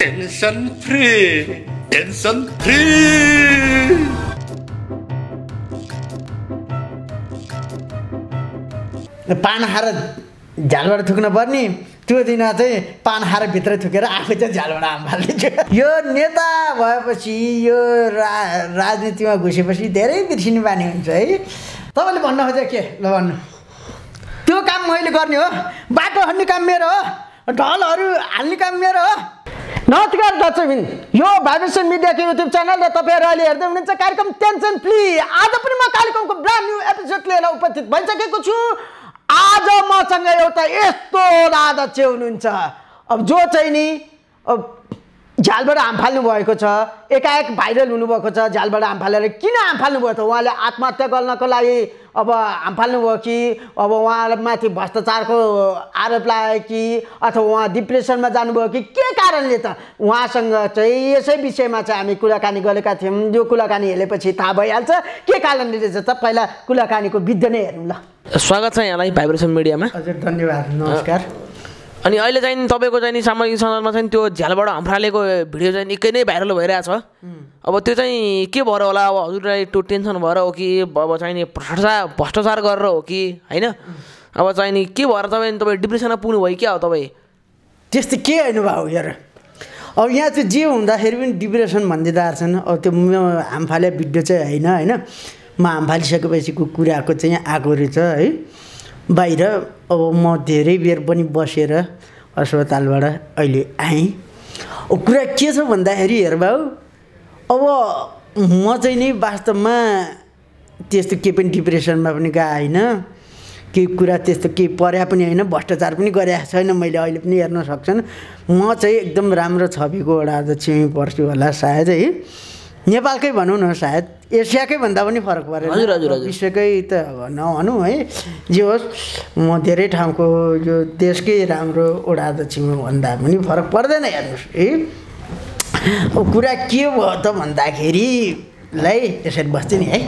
tension free tension free पान खाएर झ्यालबाट थुक्न पर्ने त्यो दिन चाहिँ पान खाएर भित्रै थुकेर आफै चाहिँ झ्यालबाट आम फालिदियो यो नेता भएपछि यो रा राजनीतिमा घुसेपछि धेरै बिर्सिने बानी हुन्छ है तपाईँले भन्न खोज्यो के ल भन्नु त्यो काम मैले गर्ने हो बाटो हन्ने काम मेरो हो ढलहरू हाल्ने काम मेरो हो नमस्कार दर्शकबिन यो भाइब्रेसन मिडियाको युट्युब च्यानल र तपाईँहरू अहिले हेर्दै हुनुहुन्छ कार्यक्रम टेन्सन फ्री आज पनि म कार्यक्रमको ब्रान्ड न्यू एपिसोड लिएर उपस्थित भइसकेको छु आज मसँग एउटा यस्तो दादा हुनुहुन्छ अब जो चाहिँ नि अब झ्यालबाट हाम फाल्नु भएको छ एकाएक भाइरल हुनुभएको छ झ्यालबाट हाम फालेर किन हाम फाल्नुभएको त उहाँले आत्महत्या गर्नको लागि अब भयो कि अब माथि भ्रष्टाचारको आरोप लाग्यो कि अथवा उहाँ डिप्रेसनमा जानुभयो कि के कारणले त उहाँसँग चाहिँ यसै विषयमा चाहिँ हामी कुराकानी गरेका थियौँ यो कुराकानी हेरेपछि थाहा भइहाल्छ के कारणले रहेछ त पहिला कुराकानीको विद्ध नै हेरौँ ल स्वागत छ यहाँलाई भाइब्रेसन मिडियामा हजुर धन्यवाद नमस्कार अनि अहिले चाहिँ तपाईँको चाहिँ सामाजिक सञ्जालमा चाहिँ त्यो झ्यालबाट हम्फ्रालेको भिडियो चाहिँ निकै नै भाइरल भइरहेछ अब त्यो चाहिँ के भएर होला अब हजुरलाई त्यो टेन्सन भएर हो कि अब चाहिँ नि भ्रष्टाचार भ्रष्टाचार गरेर हो कि होइन अब चाहिँ नि के भएर तपाईँ तपाईँ डिप्रेसनमा पुग्नुभयो क्या हो तपाईँ त्यस्तो के होइन भाउ हेर अब यहाँ चाहिँ जे हुँदाखेरि पनि डिप्रेसन भन्दै छन् अब त्यो हामफाले भिडियो चाहिँ होइन होइन म हाम कुराको चाहिँ यहाँ आएको रहेछ है बाहिर अब म धेरै बेर पनि बसेर अस्पतालबाट अहिले आएँ कुरा के छ भन्दाखेरि हेरबाउ अब म चाहिँ नि वास्तवमा त्यस्तो केही पनि डिप्रेसनमा पनि गएको होइन केही कुरा त्यस्तो केही पर्या पनि होइन भ्रष्टाचार पनि गरेको छैन मैले अहिले पनि हेर्न सक्छन् म चाहिँ एकदम राम्रो छविको एउटा छिमी पर्छु होला सायद है नेपालकै भनौँ न सायद एसियाकै भन्दा पनि फरक परेन हजुर हजुर विश्वकै त नभनौँ है जे होस् म धेरै ठाउँको यो देशकै राम्रो ओडा दक्षिण भन्दा पनि फरक पर्दैन हेर्नुहोस् है कुरा के भयो त भन्दाखेरि लाई त्यसरी बस्छु नि है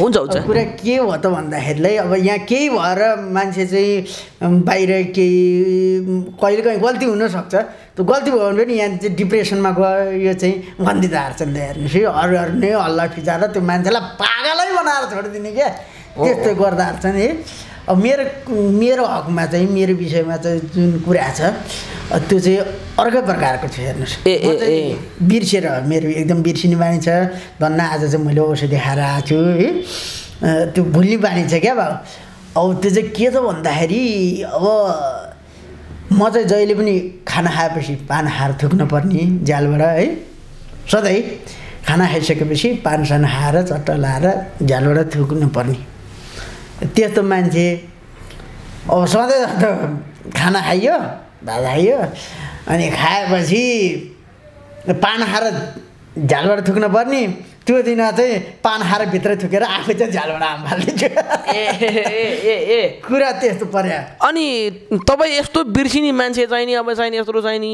हुन्छ हुन्छ कुरा के भयो त भन्दाखेरिलाई अब यहाँ केही भएर मान्छे चाहिँ बाहिर केही कहिले कहीँ गल्ती हुनसक्छ त्यो गल्ती भयो भने पनि यहाँ चाहिँ डिप्रेसनमा गयो यो चाहिँ गन्दी हार्छन् हेर्नुहोस् है अरू अरू नै हल्ला फिजाएर त्यो मान्छेलाई पागलै बनाएर छोडिदिने क्या त्यस्तो गर्दा नि है अब मेरो मेरो हकमा चाहिँ मेरो विषयमा चाहिँ जुन कुरा छ त्यो चाहिँ अर्कै प्रकारको छ हेर्नुहोस् ए ए बिर्सेर मेरो एकदम बिर्सिने बानी छ धन्न आज चाहिँ मैले औषधि खाएर आएको छु है त्यो भुल्ने बानी छ क्या भाउ अब त्यो चाहिँ के छ भन्दाखेरि अब म चाहिँ जहिले पनि खाना खाएपछि पान हार थुक्न पर्ने झ्यालबाट है सधैँ खाना खाइसकेपछि पान सान खाएर चट्ट लाएर झ्यालबाट थुक्नु पर्ने त्यस्तो मान्छे अब सधैँ त खाना खाइयो भात खाइयो अनि खाएपछि पान खाएर झ्यालबाट थुक्न पर्ने त्यो दिन चाहिँ पान खाएर भित्र थुकेर आफै चाहिँ झ्यालबाट आम फालिदिन्छु ए ए ए कुरा त्यस्तो पर्यो अनि तपाईँ यस्तो बिर्सिने मान्छे चाहिँ नि अब चाहिँ यस्तो चाहिँ नि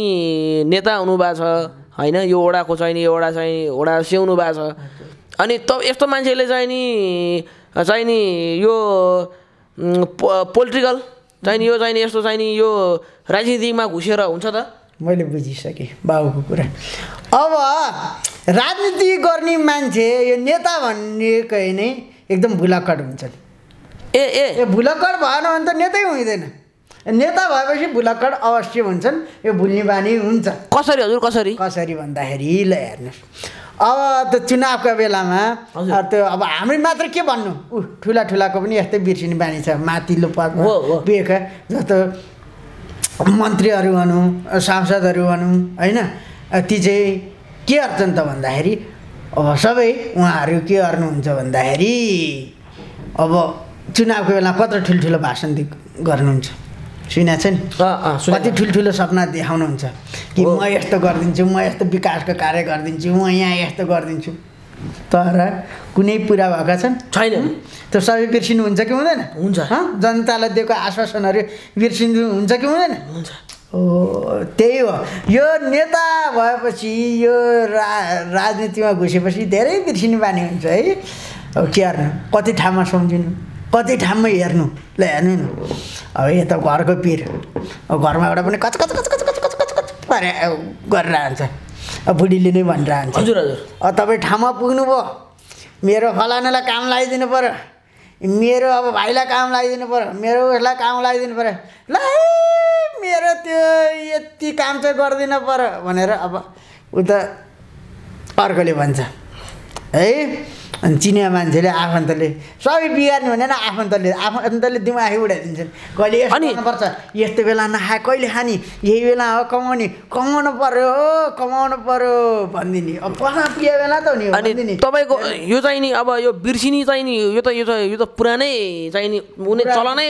नेता हुनुभएको छ होइन यो ओडाको चाहिँ नि एउटा चाहिँ ओडा स्याउनु भएको छ अनि त यस्तो मान्छेले चाहिँ नि चाहिँ नि यो पोलिटिकल चाहिँ यो चाहिँ नि यस्तो चाहिँ नि यो राजनीतिमा घुसेर हुन्छ त मैले बुझिसकेँ बाबुको कुरा अब राजनीति गर्ने मान्छे यो नेता भन्नेकै नै एकदम भुलाकड हुन्छन् ए ए भुलाकड भएन भने त नेतै हुँदैन नेता भएपछि भुलाकड अवश्य हुन्छन् यो भुल्ने बानी हुन्छ कसरी हजुर कसरी कसरी भन्दाखेरि ल हेर्नुहोस् अब त्यो चुनावको बेलामा त्यो अब हामी मात्र के भन्नु ऊ ठुला ठुलाको पनि यस्तै बिर्सिने बानी छ माथिल्लो पद बिहेका जस्तो मन्त्रीहरू भनौँ सांसदहरू भनौँ होइन ती चाहिँ के गर्छन् त भन्दाखेरि अब सबै उहाँहरू के गर्नुहुन्छ भन्दाखेरि अब चुनावको बेला कत्रो ठुल्ठुलो भाषण गर्नुहुन्छ सुनेको छ नि कति ठुल्ठुलो सपना देखाउनुहुन्छ कि म यस्तो गरिदिन्छु म यस्तो विकासको कार्य गरिदिन्छु म यहाँ यस्तो गरिदिन्छु तर कुनै पुरा भएका छन् छैन त सबै बिर्सिनुहुन्छ कि हुँदैन हुन्छ जनतालाई दिएको आश्वासनहरू बिर्सिनु हुन्छ कि हुँदैन हुन्छ हो त्यही हो यो नेता भएपछि यो राजनीतिमा घुसेपछि धेरै बिर्सिने बानी हुन्छ है के गर्नु कति ठाउँमा सम्झिनु कति ठाउँमा हेर्नु ल हेर्नु न अब यता घरको पिर अब घरमा एउटा पनि कच कच कच कच कच कच कच कच अब बुढीले नै भनिरहन्छ हजुर हजुर अब तपाईँ ठाउँमा पुग्नुभयो मेरो फलानालाई काम लगाइदिनु पऱ्यो मेरो अब भाइलाई काम लगाइदिनु पऱ्यो मेरो उसलाई काम लगाइदिनु पऱ्यो ल मेरो त्यो यति काम चाहिँ गरिदिनु पऱ्यो भनेर अब उ त अर्कोले भन्छ है अनि चिनिया मान्छेले आफन्तले सबै बिगार्ने भने आफन्तले आफन्तले दिमागी उडाइदिन्छन् कहिले पर्छ यस्तो बेला नखाए कहिले खाने यही बेला हो कमाउने कमाउनु पर्यो हो कमाउनु पर्यो भनिदिने अब पसा पिया बेला त नि भनिदिने तपाईँको यो चाहिँ नि अब यो बिर्सिनी चाहिँ नि यो त यो त यो त पुरानै चाहिँ नि उनी चलनै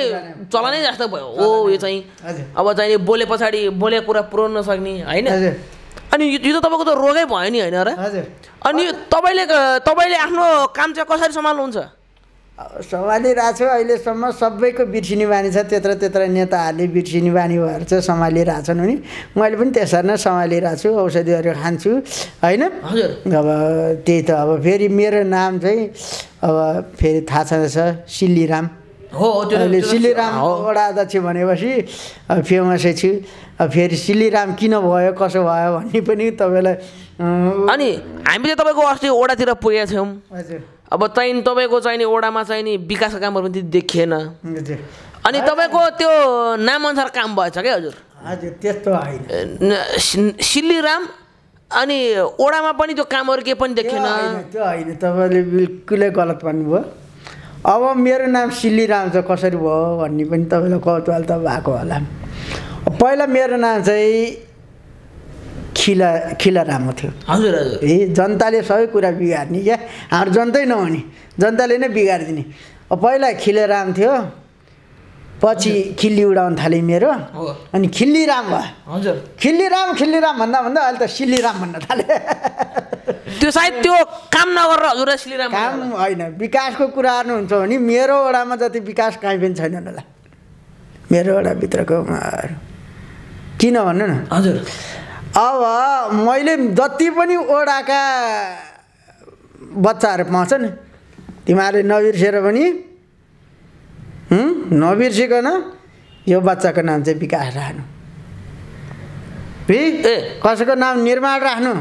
चलनै जस्तो भयो हो यो चाहिँ अब चाहिँ बोले पछाडि बोले कुरा पुऱ्याउन नसक्ने होइन अनि यो त तपाईँको त रोगै भयो नि होइन र अनि तपाईँले तपाईँले आफ्नो काम चाहिँ कसरी सम्हाल्नुहुन्छ सम्हालिरहेको छु अहिलेसम्म सबैको बिर्सिने बानी छ त्यत्र त्यत्र नेताहरूले बिर्सिने बानी भएर चाहिँ सम्हालिरहेको छन् भने मैले पनि त्यसरी नै सम्हालिरहेको छु औषधिहरू खान्छु होइन हजुर अब त्यही त अब फेरि मेरो नाम चाहिँ अब फेरि थाहा छ सिल्लीराम हो अहिले सिलिराम वडा अध्यक्ष भनेपछि फेमसै छु फेरि सिलिराम किन भयो कसो भयो भन्ने पनि तपाईँलाई अनि हामीले तपाईँको अस्ति ओडातिर पुगेका थियौँ हजुर अब चाहिँ तपाईँको चाहिने ओडामा चाहिने विकासको कामहरू पनि देखिएन अनि तपाईँको त्यो नामअनुसार काम भएछ क्या हजुर हजुर त्यस्तो सिलिराम अनि ओडामा पनि त्यो कामहरू केही पनि देखिएन त्यो होइन तपाईँले बिल्कुलै गलत भन्नुभयो अब मेरो नाम सिल्ली राम छ कसरी भयो भन्ने पनि तपाईँलाई कौतुवाल त भएको होला पहिला मेरो नाम चाहिँ खिला खिलारामो थियो हजुर हजुर ए जनताले सबै कुरा बिगार्ने क्या हाम्रो जनतै नहुने जनताले नै बिगारिदिने पहिला राम थियो पछि खिल्ली उडाउन थालेँ मेरो अनि खिल्ली राम भयो हजुर खिल्ली राम भन्दा भन्दा अहिले त राम भन्न थालेँ त्यो सायद त्यो काम नगरेर हजुर राम काम होइन विकासको कुरा हुन्छ भने मेरो वडामा जति विकास काहीँ पनि छैन होला मेरो वडाभित्रको किन भन्नु न हजुर अब मैले जति पनि ओडाका बच्चाहरू पाउँछ नि तिमीहरूले नबिर्सेर पनि नबिर्सिकन यो बच्चाको नाम चाहिँ विकास राख्नु ए कसैको नाम निर्माण राख्नु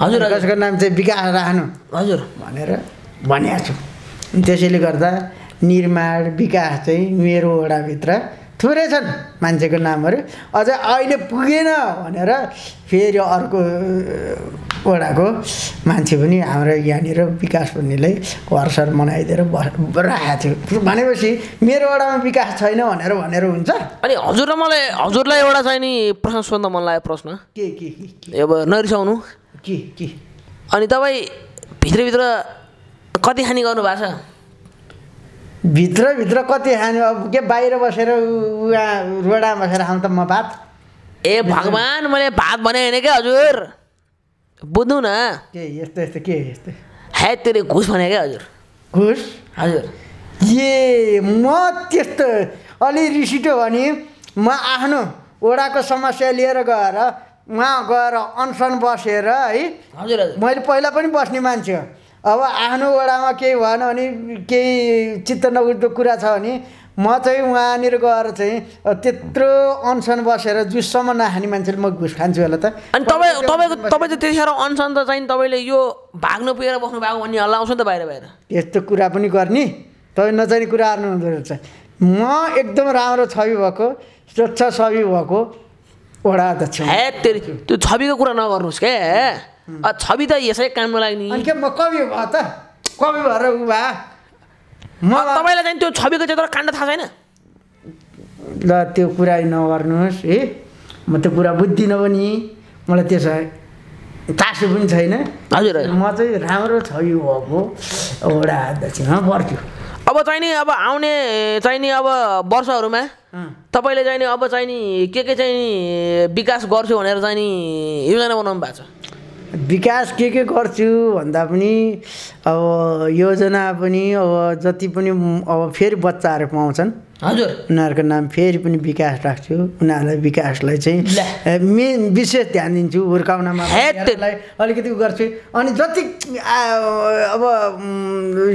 हजुर कसैको नाम चाहिँ विकास राख्नु हजुर भनेर भनेको छु त्यसैले गर्दा निर्माण विकास चाहिँ मेरो वडाभित्र थोरै छन् मान्छेको नामहरू अझ अहिले पुगेन भनेर फेरि अर्को वडाको मान्छे पनि हाम्रो यहाँनिर विकास भन्नेलाई घर सर मनाइदिएर बस राखेको थियो भनेपछि मेरो वडामा विकास छैन भनेर भनेर हुन्छ अनि हजुर मलाई हजुरलाई एउटा चाहिँ नि प्रश्न सोध्न मन लाग्यो प्रश्न के के के अब नरिसाउनु के के अनि तपाईँ भित्रभित्र कति खाने गर्नु भएको छ भित्रभित्र कति खाने अब के बाहिर बसेर उहाँ रोडामा बसेर खानु त म भात ए भगवान् मैले भात भने होइन क्या हजुर बुझ्नु न के यस्तो यस्तो के यस्तो है तेरो घुस भने क्या हजुर घुस हजुर ए म त्यस्तो अलि रिसिटो भने म आफ्नो ओडाको समस्या लिएर गएर उहाँ गएर अनसन बसेर है हजुर मैले पहिला पनि बस्ने मान्छे हो अब आफ्नो ओडामा केही भएन भने केही चित्त नबुझ्दो कुरा छ भने म चाहिँ उहाँनिर गएर चाहिँ त्यत्रो अनसन बसेर जुससम्म नखाने मान्छेले म घुस खान्छु होला त अनि तपाईँ तपाईँको तपाईँ त त्यतिखेर अनसन त चाहिँ तपाईँले यो भाग्नु पुगेर बस्नु भएको भन्ने हल्ला आउँछ नि त बाहिर बाहिर यस्तो कुरा पनि गर्ने तपाईँ नचाहिने कुरा आर्नु हुँदो रहेछ म एकदम राम्रो छवि भएको स्वच्छ छवि भएको वडा अध्यक्ष हे त्यो छविको कुरा नगर्नुहोस् के छवि त यसै काममा लाग्ने अनि म कवि भयो त कवि भएर उ भए तपाईँलाई चाहिँ त्यो छविको चाहिँ तर काण्ड थाहा छैन ल त्यो कुरा नगर्नुहोस् है म त्यो कुरा बुझ्दिनँ पनि मलाई त्यसो चासो पनि छैन हजुर म चाहिँ राम्रो छवि भएको एउटा दक्षिणमा पर्थ्यो अब चाहिँ नि अब आउने चाहिँ नि अब वर्षहरूमा तपाईँले चाहिँ नि अब चाहिँ नि के के चाहिँ विकास गर्छु भनेर चाहिँ नि योजना बनाउनु भएको छ विकास के के गर्छु भन्दा पनि अब योजना पनि अब जति पनि अब फेरि बच्चाहरू पाउँछन् हजुर उनीहरूको नाम फेरि पनि विकास राख्छु उनीहरूलाई विकासलाई चाहिँ मेन विशेष ध्यान दिन्छु हुर्काउनमा अलिकति गर्छु अनि जति अब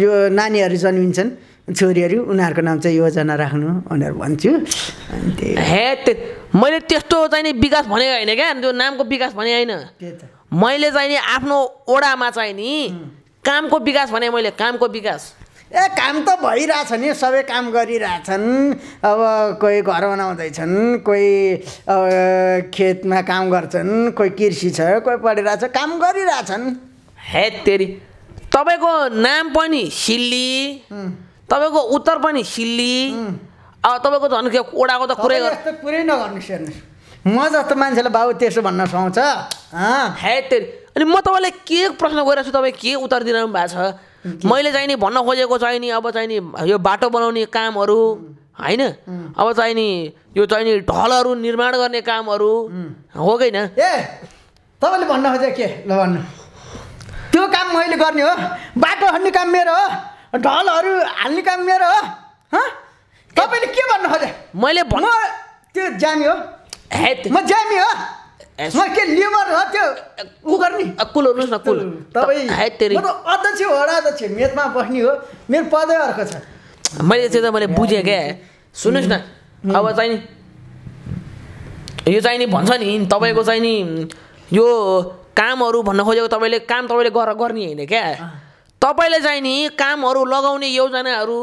यो नानीहरू जन्मिन्छन् छोरीहरू उनीहरूको नाम चाहिँ योजना राख्नु भनेर भन्छु अनि मैले त्यस्तो चाहिँ विकास भनेको होइन क्या त्यो नामको विकास भने होइन त्यही त मैले चाहिँ नि आफ्नो ओडामा चाहिँ नि कामको विकास भने मैले कामको विकास ए काम त भइरहेछ नि सबै काम गरिरहेछन् अब कोही घर बनाउँदैछन् कोही खेतमा काम गर्छन् कोही कृषि छ कोही पढिरहेछ काम गरिरहेछन् हे तेरि तपाईँको नाम पनि सिल्ली तपाईँको उत्तर पनि सिल्ली अब तपाईँको झन् ओडाको त कुरै कुरै नगर्नुहोस् हेर्नुहोस् म जस्तो मान्छेलाई बाबु त्यसो भन्न सुहाउँछ हेत्ते अनि म तपाईँलाई के प्रश्न गरिरहेको छु तपाईँ के उत्तर दिइरहनु भएको छ मैले चाहिँ नि भन्न खोजेको चाहिँ नि अब चाहिँ नि यो बाटो बनाउने कामहरू होइन अब चाहिँ नि यो चाहिँ नि ढलहरू निर्माण गर्ने कामहरू हो कि ए तपाईँले भन्न खोजे के ल भन्नु त्यो काम मैले गर्ने हो बाटो हान्ने काम मेरो हो ढलहरू हाल्ने काम मेरो हो तपाईँले के भन्नु खोजे मैले भन्नु त्यो जाने हो म जेमी हो म के लिभर हो त्यो गर्ने कुल हुनुहोस् न कुल तपाईँ अध्यक्ष बस्ने हो मेरो पदै अर्को छ मैले त्यो त मैले बुझेँ क्या सुन्नुहोस् न अब चाहिँ नि यो चाहिँ नि भन्छ नि तपाईँको चाहिँ नि यो कामहरू भन्न खोजेको तपाईँले काम तपाईँले गर गर्ने होइन क्या तपाईँले चाहिँ नि कामहरू लगाउने योजनाहरू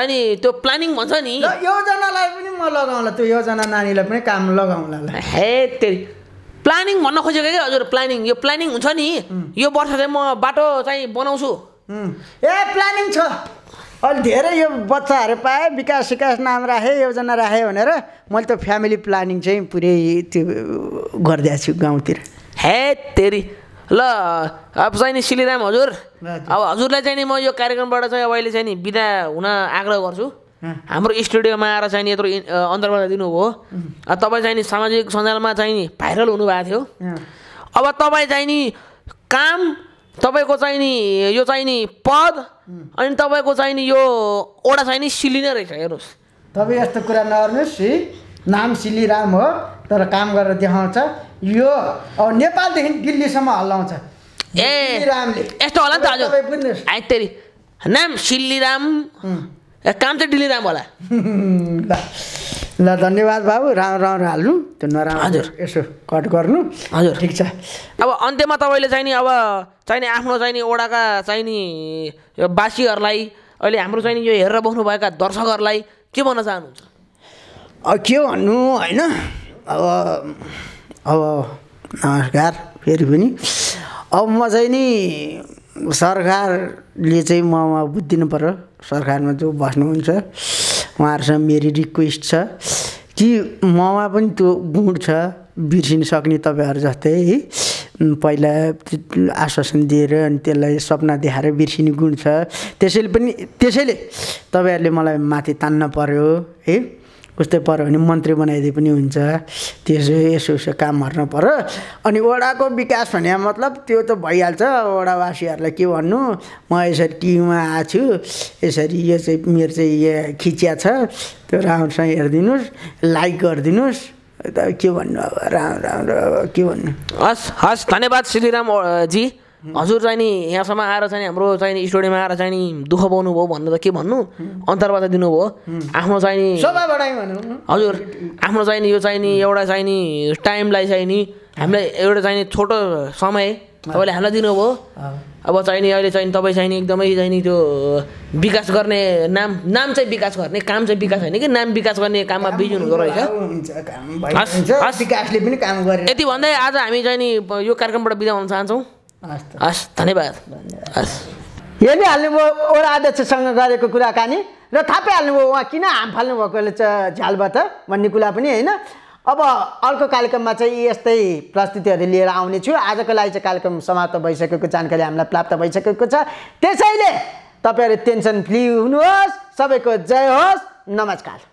नि त्यो प्लानिङ भन्छ नि योजनालाई पनि म लगाउँला त्यो योजना नानीलाई पनि काम लगाउँला हे त्यो प्लानिङ भन्न खोजेको कि हजुर प्लानिङ यो प्लानिङ हुन्छ नि यो वर्ष चाहिँ म बाटो चाहिँ बनाउँछु ए प्लानिङ छ अहिले धेरै यो बच्चाहरू पाएँ विकास विकास नाम राखेँ योजना राखेँ भनेर मैले त फ्यामिली प्लानिङ चाहिँ पुरै त्यो गरिदिएको छु गाउँतिर हे तेरी ल अब चाहिँ नि सिलिराम हजुर अब हजुरलाई चाहिँ नि म यो कार्यक्रमबाट चाहिँ अब अहिले चाहिँ नि बिदा हुन आग्रह गर्छु हाम्रो स्टुडियोमा आएर चाहिँ नि यत्रो अन्तर्वार्ता दिनुभयो तपाईँ चाहिँ नि सामाजिक सञ्जालमा चाहिँ नि भाइरल हुनुभएको थियो अब तपाईँ चाहिँ नि काम तपाईँको चाहिँ नि यो चाहिँ नि पद अनि तपाईँको चाहिँ नि यो ओडा चाहिँ नि नै रहेछ हेर्नुहोस् तपाईँ यस्तो कुरा नगर्नुहोस् नाम सिलिराम हो तर काम गरेर देखाउँछ यो नेपालदेखि दिल्लीसम्म हल्लाउँछ ए यस्तो होला नि त हजुर आइतरी नाम सिल्लीराम काम चाहिँ राम होला ल धन्यवाद बाबु राम्रो राम्रो हाल्नु त्यो नराम्रो हजुर यसो कट गर्नु हजुर ठिक छ अब अन्त्यमा तपाईँले चाहिँ नि अब चाहिने आफ्नो चाहिँ नि ओडाका चाहिँ नि यो बासीहरूलाई अहिले हाम्रो चाहिँ नि यो हेरेर बस्नुभएका दर्शकहरूलाई के भन्न चाहनुहुन्छ के भन्नु होइन अब अब नमस्कार फेरि पनि अब म चाहिँ नि सरकारले चाहिँ ममा बुझिदिनु पऱ्यो सरकारमा जो बस्नुहुन्छ उहाँहरूसँग मेरो रिक्वेस्ट छ कि ममा पनि त्यो गुण छ बिर्सिन सक्ने तपाईँहरू जस्तै है पहिला आश्वासन दिएर अनि त्यसलाई सपना देखाएर बिर्सिने गुण छ त्यसैले पनि त्यसैले तपाईँहरूले मलाई माथि तान्न पऱ्यो है उस्तै पऱ्यो भने मन्त्री बनाइदिए पनि हुन्छ त्यसो यसो यसो काम हर्न पऱ्यो अनि वडाको विकास भने मतलब त्यो त भइहाल्छ वडावासीहरूलाई के भन्नु म यसरी टिभीमा आएको छु यसरी यो चाहिँ मेरो चाहिँ यो खिचिया छ त्यो राम्रोसँग हेरिदिनुहोस् लाइक गरिदिनुहोस् के भन्नु अब राम्रो राम्रो के भन्नु हस् हस् धन्यवाद श्रीराम जी हजुर चाहिँ नि यहाँसम्म आएर चाहिँ हाम्रो चाहिँ स्टुडियोमा आएर चाहिँ नि दुःख पाउनु भयो भन्नु त के भन्नु अन्तर्वार्ता दिनुभयो आफ्नो चाहिँ नि हजुर आफ्नो चाहिँ नि यो चाहिँ नि एउटा चाहिँ नि टाइमलाई चाहिँ नि हामीलाई एउटा चाहिँ नि छोटो समय तपाईँले हामीलाई दिनुभयो अब चाहिँ नि अहिले चाहिँ तपाईँ चाहिने एकदमै चाहिँ नि त्यो विकास गर्ने नाम नाम चाहिँ विकास गर्ने काम चाहिँ विकास होइन कि नाम विकास गर्ने काममा बिजी हुनुहुँदो रहेछ यति भन्दै आज हामी चाहिँ नि यो कार्यक्रमबाट बिदा हुन चाहन्छौँ हस् धन्यवाद हस् हेरिहाल्नुभयो वडा अध्यक्षसँग गरेको कुराकानी र थाहा पाइहाल्नुभयो उहाँ किन हाम फाल्नु भएकोले झ्यालबाट भन्ने कुरा पनि होइन अब अर्को कार्यक्रममा चाहिँ यस्तै प्रस्तुतिहरू लिएर आउनेछु आजको लागि चाहिँ कार्यक्रम समाप्त भइसकेको जानकारी हामीलाई प्राप्त भइसकेको छ त्यसैले तपाईँहरू टेन्सन फ्री हुनुहोस् सबैको जय होस् नमस्कार